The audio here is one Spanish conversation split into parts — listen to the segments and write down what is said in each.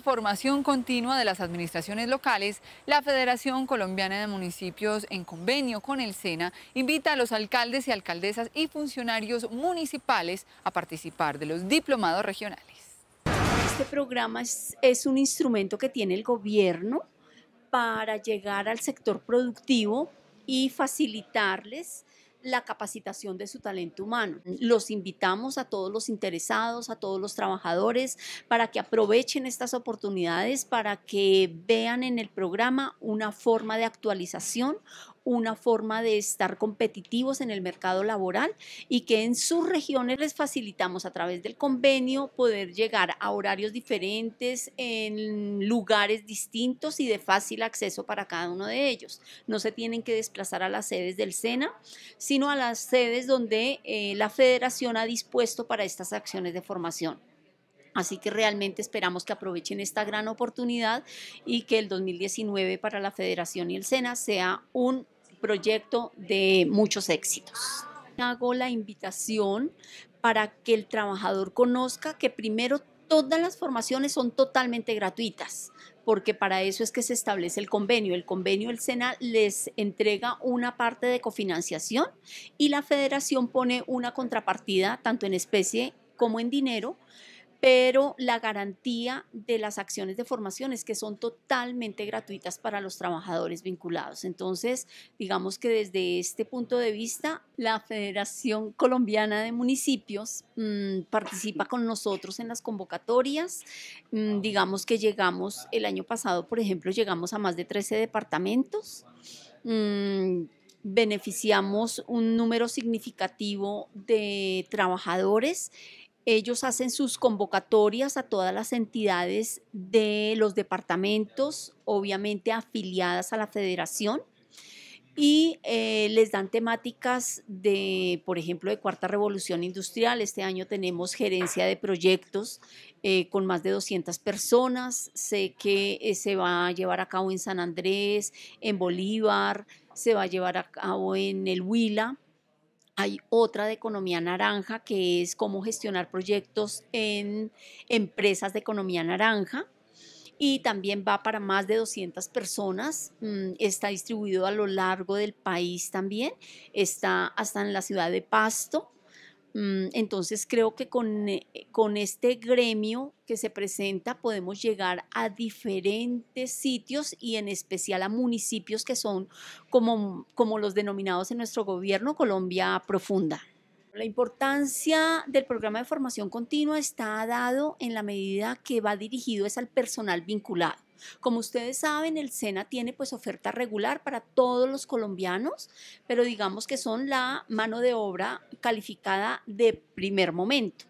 formación continua de las administraciones locales, la Federación Colombiana de Municipios, en convenio con el SENA, invita a los alcaldes y alcaldesas y funcionarios municipales a participar de los diplomados regionales. Este programa es un instrumento que tiene el gobierno para llegar al sector productivo y facilitarles la capacitación de su talento humano. Los invitamos a todos los interesados, a todos los trabajadores, para que aprovechen estas oportunidades, para que vean en el programa una forma de actualización, una forma de estar competitivos en el mercado laboral y que en sus regiones les facilitamos a través del convenio poder llegar a horarios diferentes, en lugares distintos y de fácil acceso para cada uno de ellos. No se tienen que desplazar a las sedes del SENA, sino a las sedes donde eh, la federación ha dispuesto para estas acciones de formación. Así que realmente esperamos que aprovechen esta gran oportunidad y que el 2019 para la Federación y el SENA sea un proyecto de muchos éxitos. Hago la invitación para que el trabajador conozca que primero todas las formaciones son totalmente gratuitas, porque para eso es que se establece el convenio. El convenio el SENA les entrega una parte de cofinanciación y la federación pone una contrapartida, tanto en especie como en dinero, pero la garantía de las acciones de formación es que son totalmente gratuitas para los trabajadores vinculados. Entonces, digamos que desde este punto de vista, la Federación Colombiana de Municipios mm, participa con nosotros en las convocatorias. Mm, digamos que llegamos, el año pasado, por ejemplo, llegamos a más de 13 departamentos. Mm, beneficiamos un número significativo de trabajadores ellos hacen sus convocatorias a todas las entidades de los departamentos, obviamente afiliadas a la federación, y eh, les dan temáticas de, por ejemplo, de cuarta revolución industrial. Este año tenemos gerencia de proyectos eh, con más de 200 personas. Sé que eh, se va a llevar a cabo en San Andrés, en Bolívar, se va a llevar a cabo en el Huila. Hay otra de economía naranja que es cómo gestionar proyectos en empresas de economía naranja y también va para más de 200 personas. Mm, está distribuido a lo largo del país también. Está hasta en la ciudad de Pasto. Mm, entonces creo que con, eh, con, este gremio que se presenta podemos llegar a diferentes sitios y en especial a municipios que son como, como los denominados en nuestro gobierno Colombia Profunda. La importancia del programa de formación continua está dado en la medida que va dirigido es al personal vinculado. Como ustedes saben, el SENA tiene pues oferta regular para todos los colombianos, pero digamos que son la mano de obra calificada de primer momento.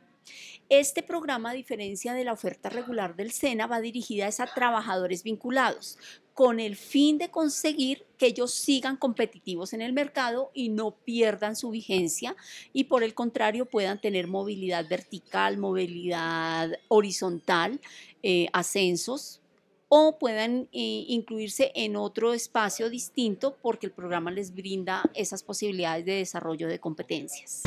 Este programa, a diferencia de la oferta regular del SENA, va dirigida a trabajadores vinculados, con el fin de conseguir que ellos sigan competitivos en el mercado y no pierdan su vigencia y por el contrario puedan tener movilidad vertical, movilidad horizontal, eh, ascensos, o puedan eh, incluirse en otro espacio distinto porque el programa les brinda esas posibilidades de desarrollo de competencias.